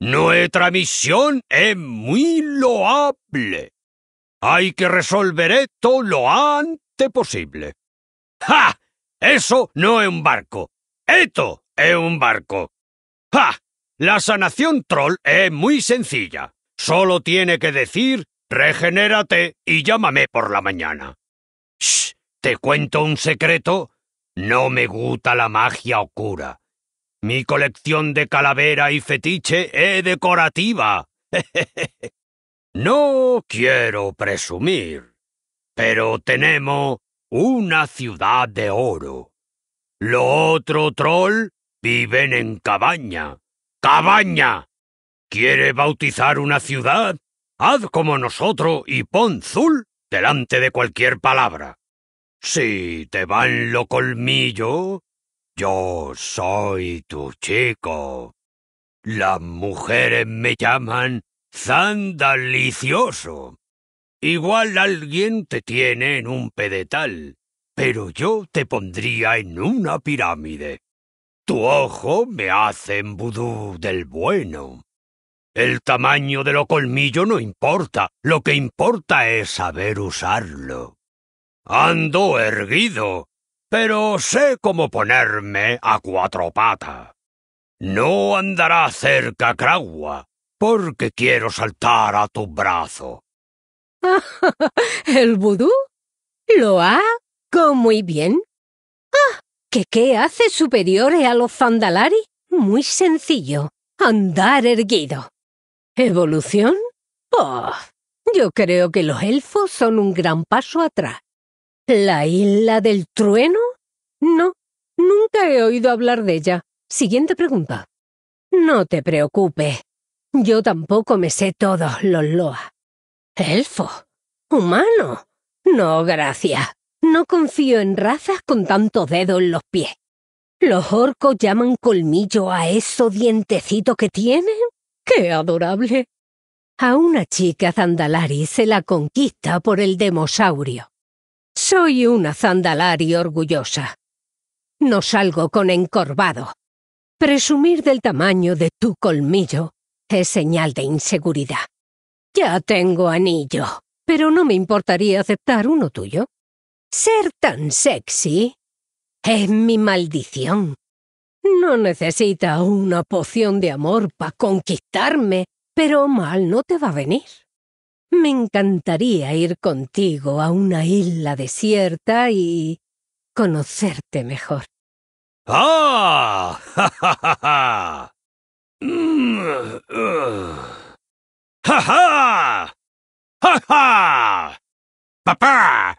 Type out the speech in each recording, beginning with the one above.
Nuestra misión es muy loable. Hay que resolver esto lo antes posible. ¡Ja! Eso no es un barco. Esto es un barco. ¡Ja! La sanación troll es muy sencilla. Solo tiene que decir regenérate y llámame por la mañana. Shh, te cuento un secreto. No me gusta la magia oscura. Mi colección de calavera y fetiche es decorativa. no quiero presumir, pero tenemos una ciudad de oro. Lo otro troll viven en cabaña. ¡Cabaña! ¿Quiere bautizar una ciudad? Haz como nosotros y pon Zul delante de cualquier palabra. Si te van lo colmillo, yo soy tu chico. Las mujeres me llaman Zandalicioso. Igual alguien te tiene en un pedetal, pero yo te pondría en una pirámide. Tu ojo me hace en vudú del bueno. El tamaño de lo colmillo no importa, lo que importa es saber usarlo. Ando erguido, pero sé cómo ponerme a cuatro patas. No andará cerca Cragua, porque quiero saltar a tu brazo. ¿El vudú? Lo ha muy bien. Ah, qué hace superior a los Zandalari? Muy sencillo, andar erguido. ¿Evolución? Oh, yo creo que los elfos son un gran paso atrás. ¿La isla del trueno? No, nunca he oído hablar de ella. Siguiente pregunta. No te preocupes. Yo tampoco me sé todos los loa. Elfo. Humano. No, gracias. No confío en razas con tanto dedo en los pies. ¿Los orcos llaman colmillo a eso dientecito que tienen? ¡Qué adorable! A una chica Zandalari se la conquista por el demosaurio. Soy una Zandalari orgullosa. No salgo con encorvado. Presumir del tamaño de tu colmillo es señal de inseguridad. Ya tengo anillo, pero no me importaría aceptar uno tuyo. Ser tan sexy es mi maldición. No necesita una poción de amor para conquistarme, pero mal no te va a venir. Me encantaría ir contigo a una isla desierta y conocerte mejor. ¡Ah! papá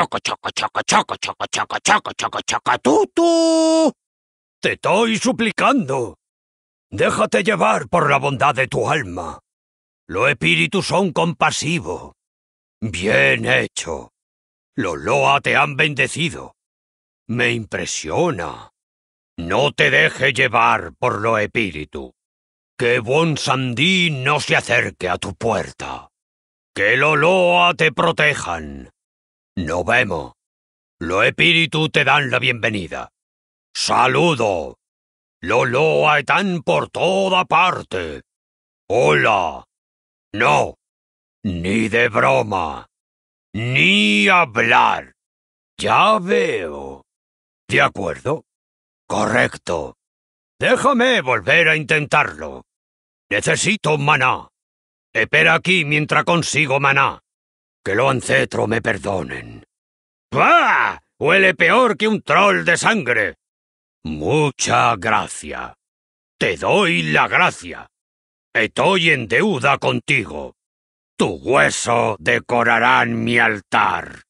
choco, choco, choco, choco, choco, choco, choco, choco, choco, tutu. Te estoy suplicando. Déjate llevar por la bondad de tu alma. Los espíritus son compasivos. Bien hecho. Los Loa te han bendecido. Me impresiona. No te deje llevar por lo espíritus. Que Bon Sandí no se acerque a tu puerta. Que los Loa te protejan. No vemos. Lo espíritus te dan la bienvenida. Saludo. Lo loa están por toda parte. Hola. No. Ni de broma. Ni hablar. Ya veo. De acuerdo. Correcto. Déjame volver a intentarlo. Necesito maná. Espera aquí mientras consigo maná. Que lo ancetro me perdonen. ¡Bah! Huele peor que un troll de sangre. Mucha gracia. Te doy la gracia. Estoy en deuda contigo. Tu hueso decorará mi altar.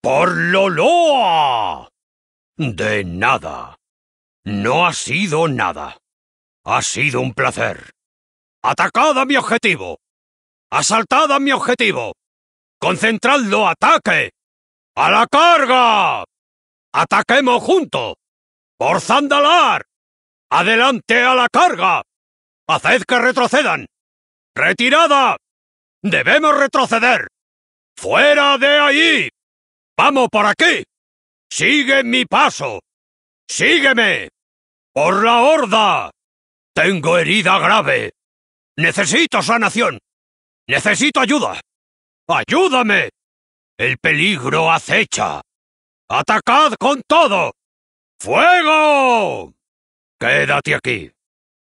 ¡Por loa! De nada. No ha sido nada. Ha sido un placer. ¡Atacad a mi objetivo! ¡Asaltad a mi objetivo! ¡Concentradlo, ataque! ¡A la carga! ¡Ataquemos juntos! ¡Por Zandalar! ¡Adelante a la carga! ¡Haced que retrocedan! ¡Retirada! ¡Debemos retroceder! ¡Fuera de ahí! ¡Vamos por aquí! ¡Sigue mi paso! ¡Sígueme! ¡Por la horda! Tengo herida grave. Necesito sanación. Necesito ayuda. ¡Ayúdame! El peligro acecha. ¡Atacad con todo! ¡Fuego! Quédate aquí.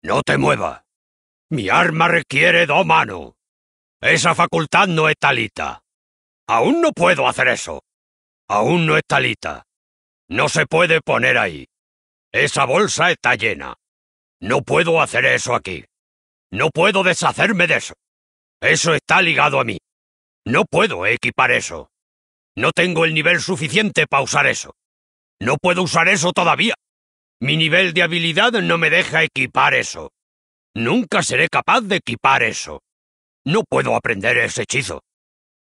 No te muevas. Mi arma requiere dos manos. Esa facultad no es talita. Aún no puedo hacer eso. Aún no está talita. No se puede poner ahí. Esa bolsa está llena. No puedo hacer eso aquí. No puedo deshacerme de eso. Eso está ligado a mí. No puedo equipar eso. No tengo el nivel suficiente para usar eso. No puedo usar eso todavía. Mi nivel de habilidad no me deja equipar eso. Nunca seré capaz de equipar eso. No puedo aprender ese hechizo.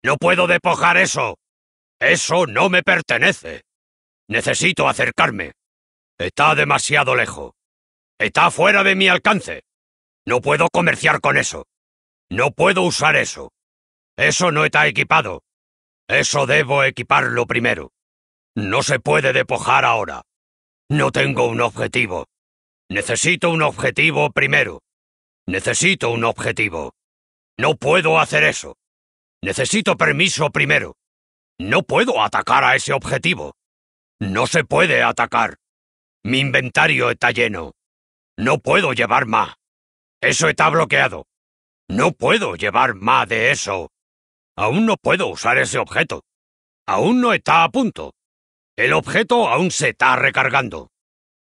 No puedo depojar eso. Eso no me pertenece. Necesito acercarme. Está demasiado lejos. Está fuera de mi alcance. No puedo comerciar con eso. No puedo usar eso. Eso no está equipado. Eso debo equiparlo primero. No se puede depojar ahora. No tengo un objetivo. Necesito un objetivo primero. Necesito un objetivo. No puedo hacer eso. Necesito permiso primero. No puedo atacar a ese objetivo. No se puede atacar. Mi inventario está lleno. No puedo llevar más. Eso está bloqueado. No puedo llevar más de eso. Aún no puedo usar ese objeto. Aún no está a punto. El objeto aún se está recargando.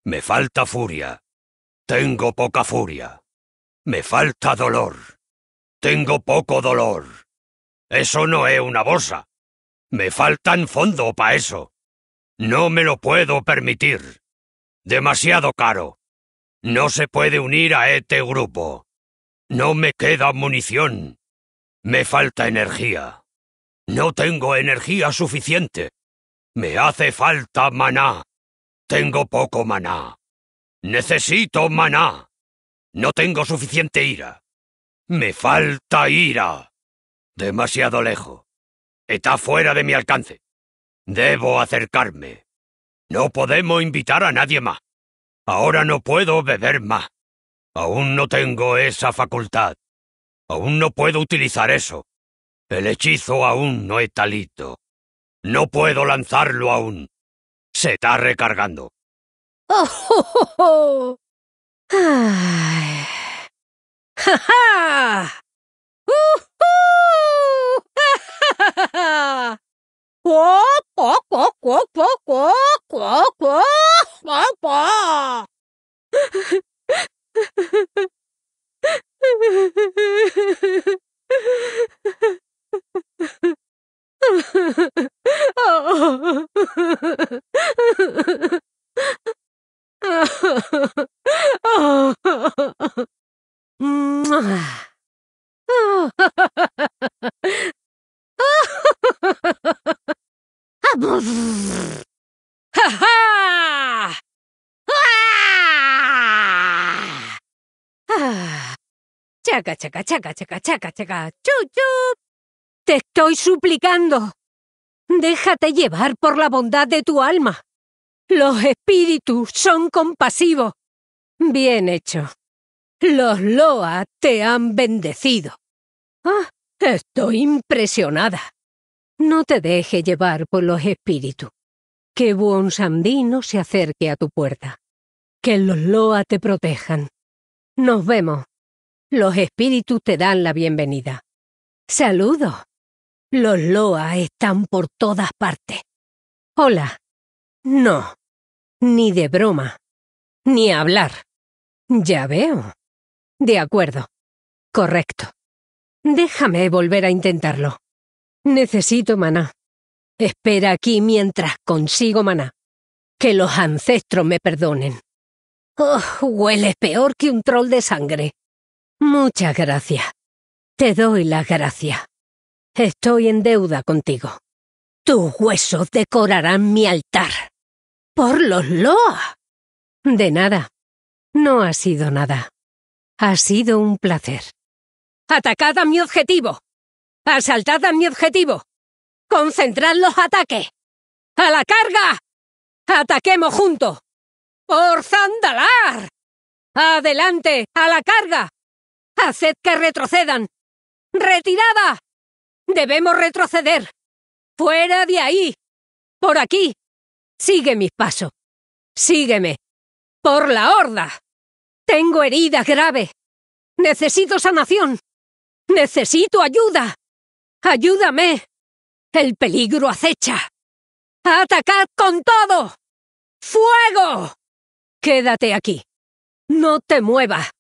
Me falta furia. Tengo poca furia. Me falta dolor. Tengo poco dolor. Eso no es una bolsa. Me faltan fondo para eso. No me lo puedo permitir. Demasiado caro. No se puede unir a este grupo. No me queda munición. Me falta energía. No tengo energía suficiente. Me hace falta maná. Tengo poco maná. Necesito maná. No tengo suficiente ira. Me falta ira. Demasiado lejos. Está fuera de mi alcance. Debo acercarme. No podemos invitar a nadie más. Ahora no puedo beber más. Aún no tengo esa facultad. Aún no puedo utilizar eso. El hechizo aún no es talito. No puedo lanzarlo aún. Se está recargando. Oh, oh. oh. Mm. chaca, chaca, chaca, Te estoy suplicando. Déjate llevar por la bondad de tu alma. Los espíritus son compasivos. Bien hecho. Los Loa te han bendecido. Ah, estoy impresionada. No te deje llevar por los espíritus. Que sandino se acerque a tu puerta. Que los Loa te protejan. Nos vemos los espíritus te dan la bienvenida. Saludo. Los loa están por todas partes. Hola. No. Ni de broma. Ni hablar. Ya veo. De acuerdo. Correcto. Déjame volver a intentarlo. Necesito maná. Espera aquí mientras consigo maná. Que los ancestros me perdonen. Oh, hueles peor que un troll de sangre. Muchas gracias. Te doy la gracia. Estoy en deuda contigo. Tus huesos decorarán mi altar. Por los loa. De nada. No ha sido nada. Ha sido un placer. ¡Atacad a mi objetivo! ¡Asaltad a mi objetivo! ¡Concentrad los ataques! ¡A la carga! ¡Ataquemos juntos! ¡Por Zandalar! ¡Adelante! ¡A la carga! Haced que retrocedan. Retirada. Debemos retroceder. Fuera de ahí. Por aquí. Sigue mis pasos. Sígueme. Por la horda. Tengo herida grave. Necesito sanación. Necesito ayuda. Ayúdame. El peligro acecha. ¡Atacad con todo! ¡Fuego! Quédate aquí. No te muevas.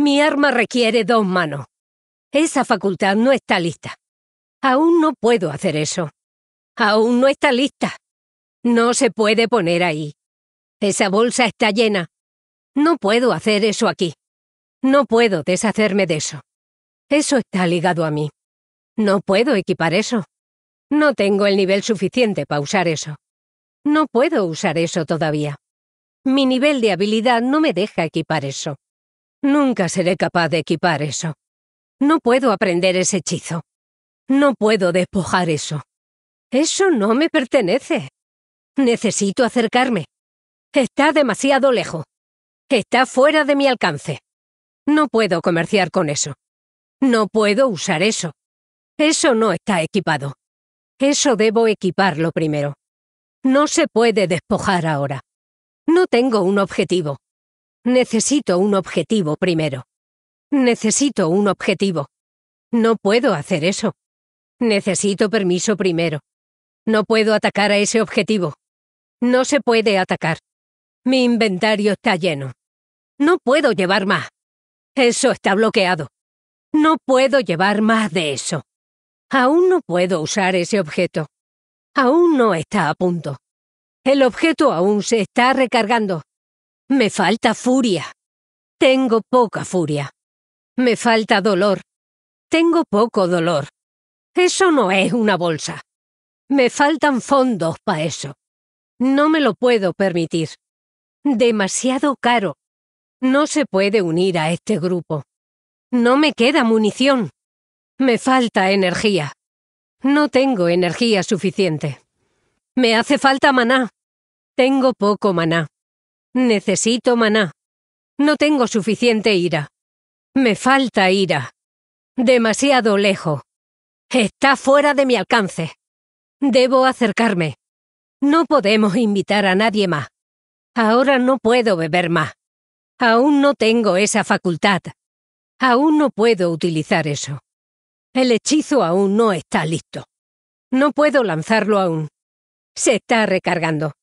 Mi arma requiere dos manos. Esa facultad no está lista. Aún no puedo hacer eso. Aún no está lista. No se puede poner ahí. Esa bolsa está llena. No puedo hacer eso aquí. No puedo deshacerme de eso. Eso está ligado a mí. No puedo equipar eso. No tengo el nivel suficiente para usar eso. No puedo usar eso todavía. Mi nivel de habilidad no me deja equipar eso. Nunca seré capaz de equipar eso. No puedo aprender ese hechizo. No puedo despojar eso. Eso no me pertenece. Necesito acercarme. Está demasiado lejos. Está fuera de mi alcance. No puedo comerciar con eso. No puedo usar eso. Eso no está equipado. Eso debo equiparlo primero. No se puede despojar ahora. No tengo un objetivo. Necesito un objetivo primero. Necesito un objetivo. No puedo hacer eso. Necesito permiso primero. No puedo atacar a ese objetivo. No se puede atacar. Mi inventario está lleno. No puedo llevar más. Eso está bloqueado. No puedo llevar más de eso. Aún no puedo usar ese objeto. Aún no está a punto. El objeto aún se está recargando. Me falta furia. Tengo poca furia. Me falta dolor. Tengo poco dolor. Eso no es una bolsa. Me faltan fondos para eso. No me lo puedo permitir. Demasiado caro. No se puede unir a este grupo. No me queda munición. Me falta energía. No tengo energía suficiente. Me hace falta maná. Tengo poco maná. Necesito maná. No tengo suficiente ira. Me falta ira. Demasiado lejos. Está fuera de mi alcance. Debo acercarme. No podemos invitar a nadie más. Ahora no puedo beber más. Aún no tengo esa facultad. Aún no puedo utilizar eso. El hechizo aún no está listo. No puedo lanzarlo aún. Se está recargando.